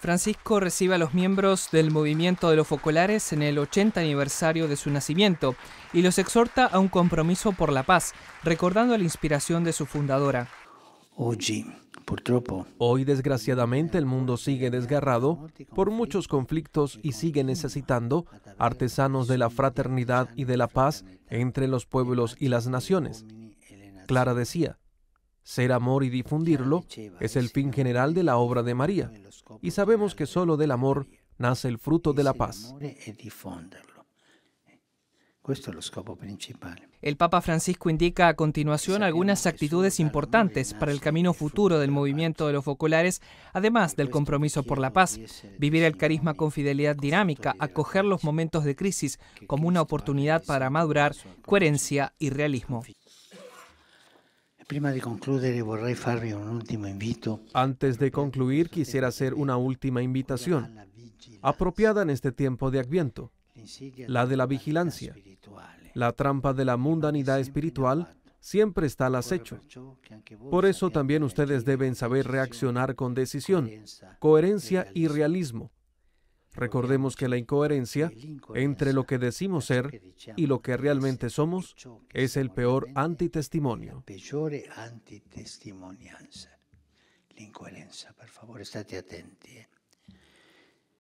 Francisco recibe a los miembros del movimiento de los focolares en el 80 aniversario de su nacimiento y los exhorta a un compromiso por la paz, recordando la inspiración de su fundadora. Hoy desgraciadamente el mundo sigue desgarrado por muchos conflictos y sigue necesitando artesanos de la fraternidad y de la paz entre los pueblos y las naciones. Clara decía, ser amor y difundirlo es el fin general de la obra de María, y sabemos que solo del amor nace el fruto de la paz. El Papa Francisco indica a continuación algunas actitudes importantes para el camino futuro del movimiento de los focolares, además del pues compromiso por la paz, vivir el carisma con fidelidad dinámica, acoger los momentos de crisis como una oportunidad para madurar, coherencia y realismo. Antes de concluir, quisiera hacer una última invitación, apropiada en este tiempo de Adviento, la de la vigilancia. La trampa de la mundanidad espiritual siempre está al acecho. Por eso también ustedes deben saber reaccionar con decisión, coherencia y realismo Recordemos que la incoherencia entre lo que decimos ser y lo que realmente somos es el peor antitestimonio. incoherencia, eh.